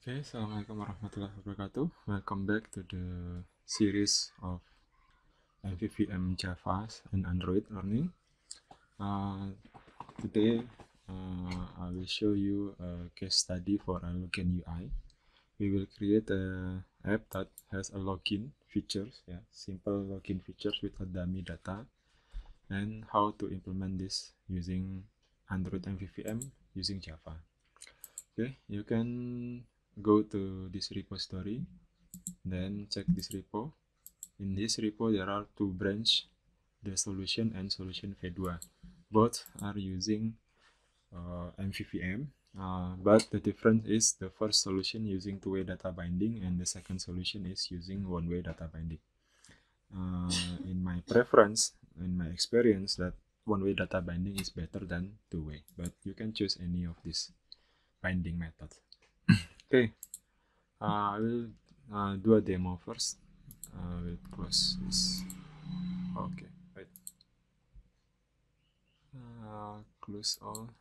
Oke, okay, Assalamualaikum warahmatullahi wabarakatuh. Welcome back to the series of MVVM Java and Android Learning. Uh, today, uh, I will show you a case study for a login UI. We will create a app that has a login features, yeah, simple login features with a dummy data, and how to implement this using Android MVVM using Java. Okay, you can go to this repository then check this repo in this repo there are two branch the solution and solution v2. both are using uh, mvvm uh, but the difference is the first solution using two-way data binding and the second solution is using one-way data binding uh, in my preference in my experience that one-way data binding is better than two-way but you can choose any of these binding methods okay uh, I will uh, do a demo first I uh, will close this okay wait close all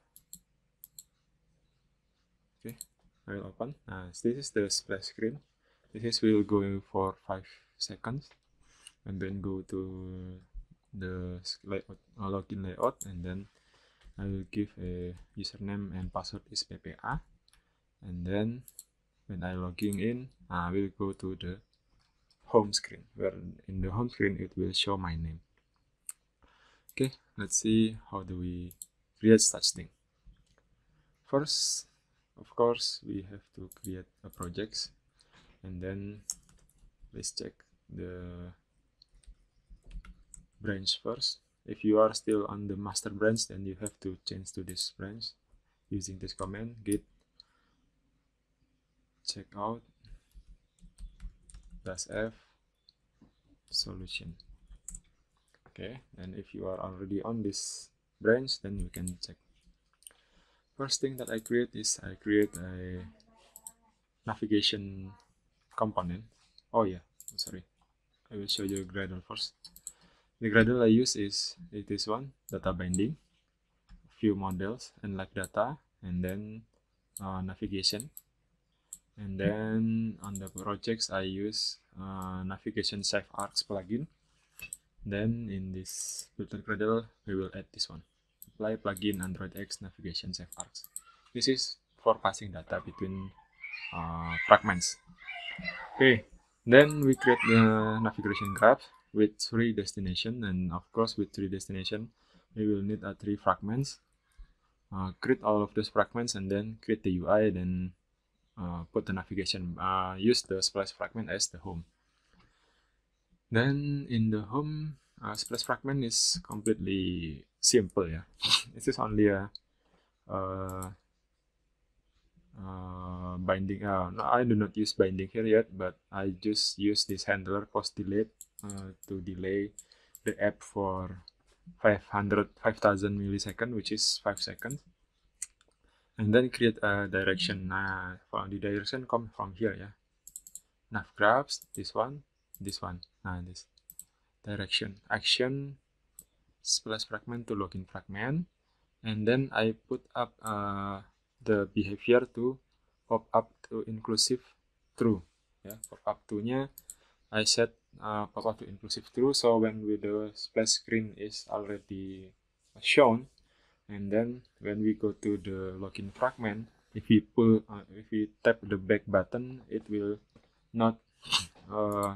okay I will open this is the splash screen this is will go for 5 seconds and then go to the layout, login layout and then I will give a username and password is ppa and then when I logging in I will go to the home screen where in the home screen it will show my name okay let's see how do we create such thing first of course we have to create a project and then let's check the branch first if you are still on the master branch then you have to change to this branch using this command git check out plus f solution okay and if you are already on this branch then you can check first thing that i create is i create a navigation component oh yeah I'm sorry i will show you gradle first the gradle i use is it is one data binding few models and like data and then uh, navigation and then on the projects I use uh, navigation Safe arcs plugin then in this filter cradle we will add this one apply plugin android x navigation Safe arcs this is for passing data between uh, fragments okay then we create the navigation graph with three destination and of course with three destination we will need a three fragments uh, create all of those fragments and then create the ui then uh, put the navigation, uh, use the splice fragment as the home. Then in the home, uh, splice fragment is completely simple. Yeah, this is only a uh, uh, binding. Uh, I do not use binding here yet, but I just use this handler post delete uh, to delay the app for 500 5000 milliseconds, which is 5 seconds. and then create a direction. Nah, from the direction come from here ya. Nav grabs this one, this one. Nah, this direction action splash fragment to login fragment, and then I put up uh, the behavior to pop up to inclusive true. Ya, pop up to nya I set uh, pop up to inclusive true. So when with the splash screen is already shown, and then when we go to the login fragment if we pull uh, if we tap the back button it will not uh,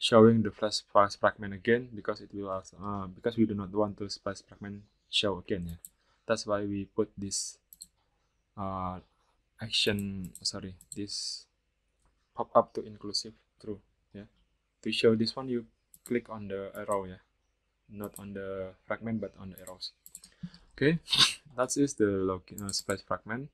showing the flash, files fragment again because it will also, uh, because we do not want to flash fragment show again yeah that's why we put this uh, action sorry this pop up to inclusive true yeah to show this one you click on the arrow yeah not on the fragment but on the arrows Okay, that is the login, uh, splash fragment.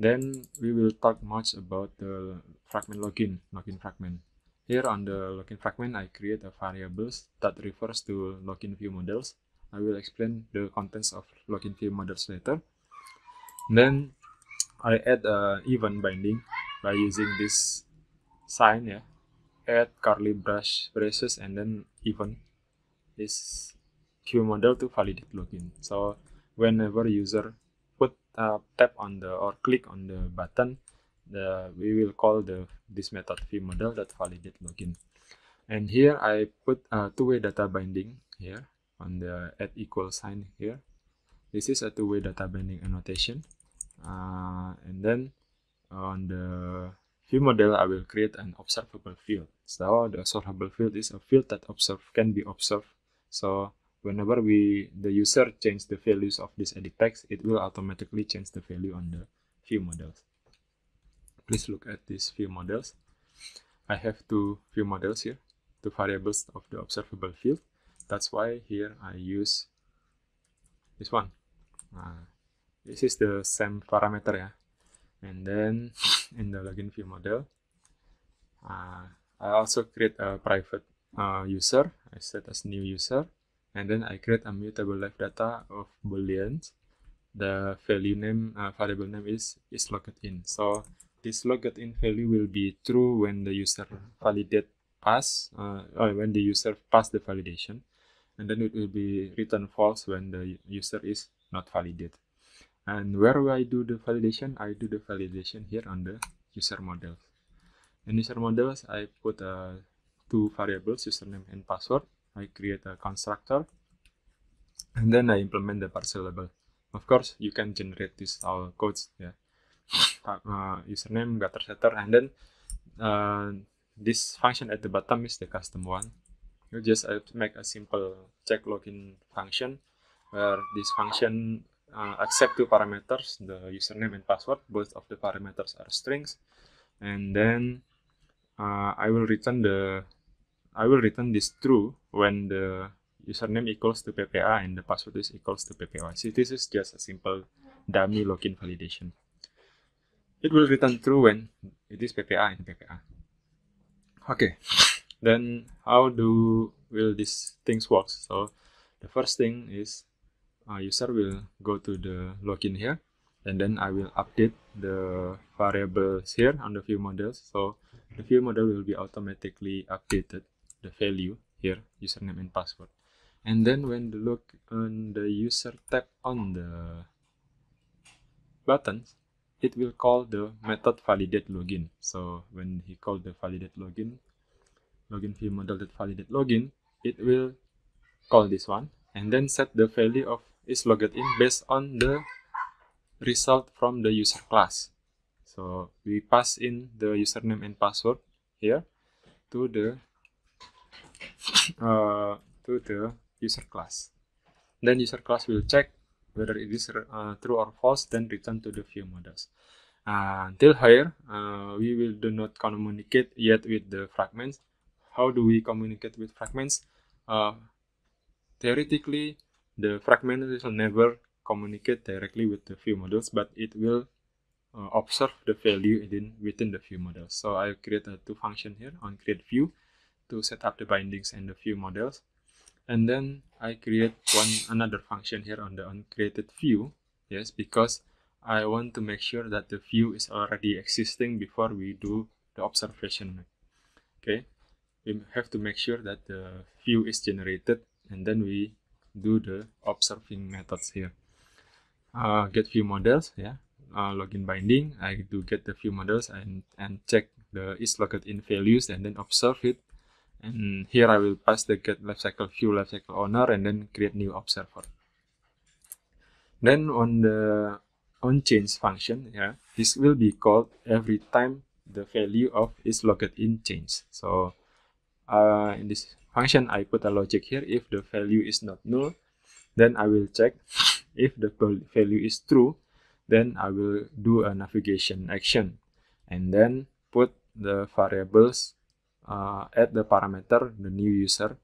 Then we will talk much about the fragment login, login fragment. Here on the login fragment, I create a variables that refers to login view models. I will explain the contents of login view models later. Then I add a event binding by using this sign ya, yeah. add curly brush braces and then even this view model to validate login. So whenever user put uh, tap on the or click on the button the we will call the this method model that validate login and here i put a two-way data binding here on the at equal sign here this is a two-way data binding annotation uh, and then on the view model i will create an observable field so the observable field is a field that observe can be observed so whenever we the user change the values of this edit text, it will automatically change the value on the view models. Please look at these view models. I have two view models here, two variables of the observable field. That's why here I use this one. Uh, this is the same parameter, yeah. And then in the login view model, uh, I also create a private uh, user. I set as new user and then I create a mutable live data of booleans. The value name uh, variable name is is logged in. So this logged in value will be true when the user validate pass uh, or when the user pass the validation, and then it will be return false when the user is not validated. And where I do the validation? I do the validation here on the user model. In user models, I put uh, two variables, username and password. I create a constructor and then I implement the parcel label. Of course, you can generate this our codes, yeah. Uh, username, gutter setter, and then uh, this function at the bottom is the custom one. You just have to make a simple check login function where this function uh, accept two parameters, the username and password. Both of the parameters are strings, and then uh, I will return the I will return this true when the username equals to PPA and the password is equals to PPA. So this is just a simple dummy login validation. It will return true when it is PPA and PPA. Okay, then how do will these things work? So the first thing is uh, user will go to the login here and then I will update the variables here on the view models. So the view model will be automatically updated the value here username and password and then when the look on the user tap on the buttons it will call the method validate login so when he call the validate login login view model that validate login it will call this one and then set the value of is logged in based on the result from the user class so we pass in the username and password here to the uh, to the user class. Then user class will check whether it is uh, true or false, then return to the view models. Uh, until here, uh, we will do not communicate yet with the fragments. How do we communicate with fragments? Uh, theoretically, the fragment will never communicate directly with the view models, but it will uh, observe the value within, within the view models. So I'll create a two function here on create view to set up the bindings and the few models. And then I create one another function here on the uncreated view. Yes, because I want to make sure that the view is already existing before we do the observation. Okay, we have to make sure that the view is generated and then we do the observing methods here. Uh, get view models, yeah, uh, login binding. I do get the view models and, and check the is logged in values and then observe it and mm-hmm. hmm, here I will pass the get lifecycle cycle lifecycle cycle owner and then create new observer. Then on the on change function, yeah, this will be called every time the value of is logged in change. So uh, in this function, I put a logic here. If the value is not null, then I will check if the value is true, then I will do a navigation action and then put the variables uh, add the parameter the new user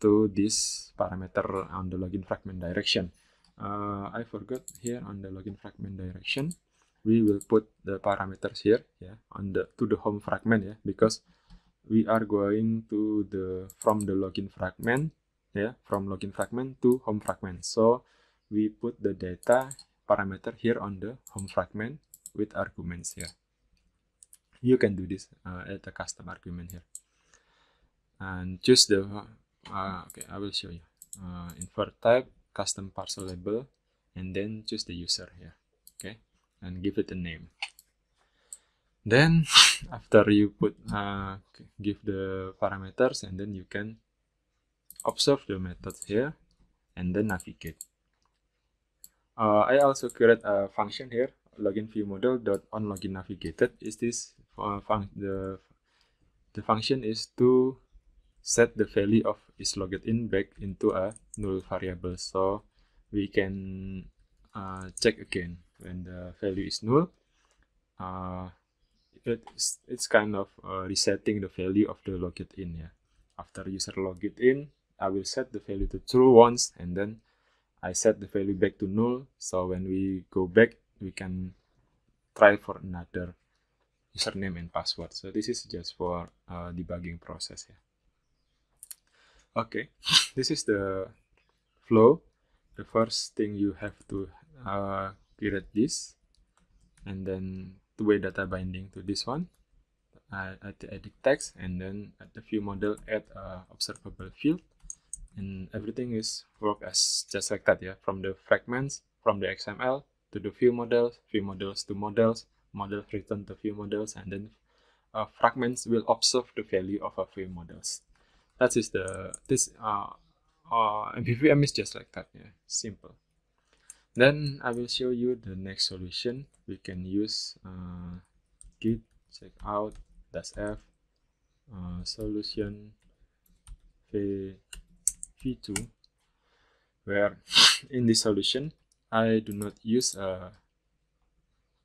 to this parameter on the login fragment direction. Uh, I forgot here on the login fragment direction, we will put the parameters here, yeah, on the to the home fragment, yeah, because we are going to the from the login fragment, yeah, from login fragment to home fragment. So we put the data parameter here on the home fragment with arguments here. you can do this uh, add a custom argument here and choose the uh, okay i will show you uh, invert type custom parcel label and then choose the user here okay and give it a name then after you put uh, give the parameters and then you can observe the method here and then navigate uh, I also create a function here login view model dot on login navigated is this uh, the the function is to set the value of is logged in back into a null variable so we can uh, check again when the value is null uh, it's, it's kind of uh, resetting the value of the logged in yeah after user logged in i will set the value to true once and then i set the value back to null so when we go back we can try for another username and password. So this is just for uh, debugging process ya. Okay, this is the flow. The first thing you have to uh, create this, and then two-way data binding to this one. Uh, add the edit text, and then at the view model add uh, observable field, and everything is work as just like that Yeah. From the fragments, from the XML, to the few models, few models to models, models return to few models, and then uh, fragments will observe the value of a few models. That is the this uh, uh MPVM is just like that, yeah, simple. Then I will show you the next solution. We can use uh, git checkout dash f uh, solution v v2 where in this solution I do not use a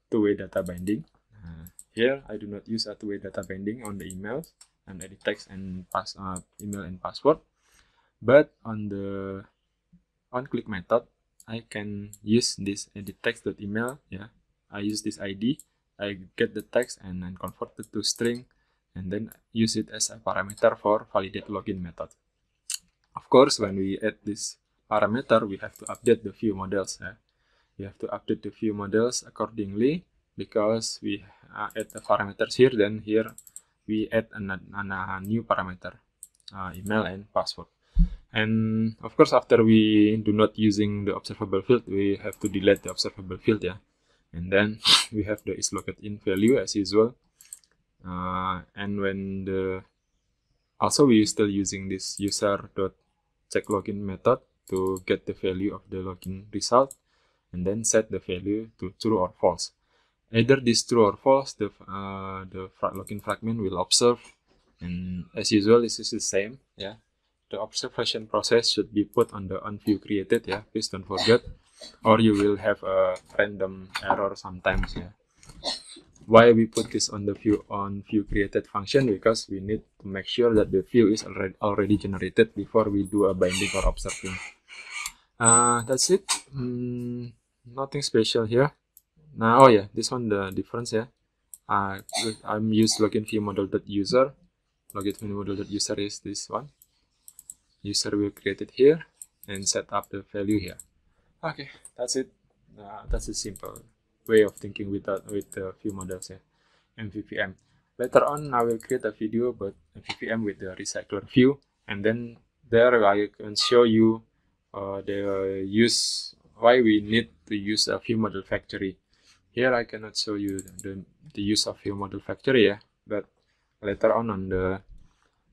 two-way data binding. Uh, here, I do not use a two-way data binding on the emails and edit text and pass uh, email and password. But on the one click method, I can use this edit text.email. Yeah, I use this ID. I get the text and then convert it to string and then use it as a parameter for validate login method. Of course, when we add this parameter, we have to update the view models. Yeah. We have to update the view models accordingly because we uh, add the parameters here, then here we add an, an, a new parameter, uh, email and password. And of course, after we do not using the observable field, we have to delete the observable field, yeah. And then we have the is located in value as usual. Uh, and when the also we still using this user dot check login method to get the value of the login result and then set the value to true or false. Either this true or false, the, uh, the login fragment will observe and as usual this is the same yeah the observation process should be put on the on view created yeah please don't forget or you will have a random error sometimes yeah why we put this on the view on view created function because we need to make sure that the view is already already generated before we do a binding or observing uh, that's it mm, nothing special here now oh yeah this one the difference yeah uh, I'm use login view model.user login view model.user is this one user will create it here and set up the value here okay that's it uh, that's a simple way of thinking without with the few models yeah and later on I will create a video but VPM with the recycler view and then there I can show you uh, the use why we need to use a field model factory. Here I cannot show you the, the use of field model factory, yeah, but later on on the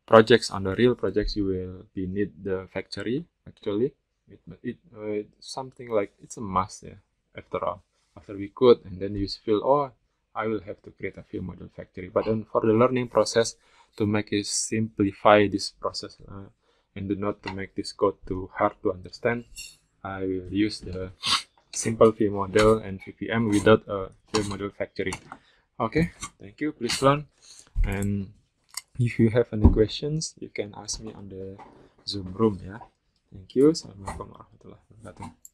projects, on the real projects, you will be need the factory actually. It, it uh, something like it's a must, yeah. After all, after we code and then you feel, oh, I will have to create a few model factory. But then for the learning process, to make it simplify this process. Uh, and do not to make this code too hard to understand, I will use the simple V model and VPM without a V model factory. Okay, thank you. Please learn. And if you have any questions, you can ask me on the Zoom room Yeah. Thank you. Assalamualaikum warahmatullahi wabarakatuh.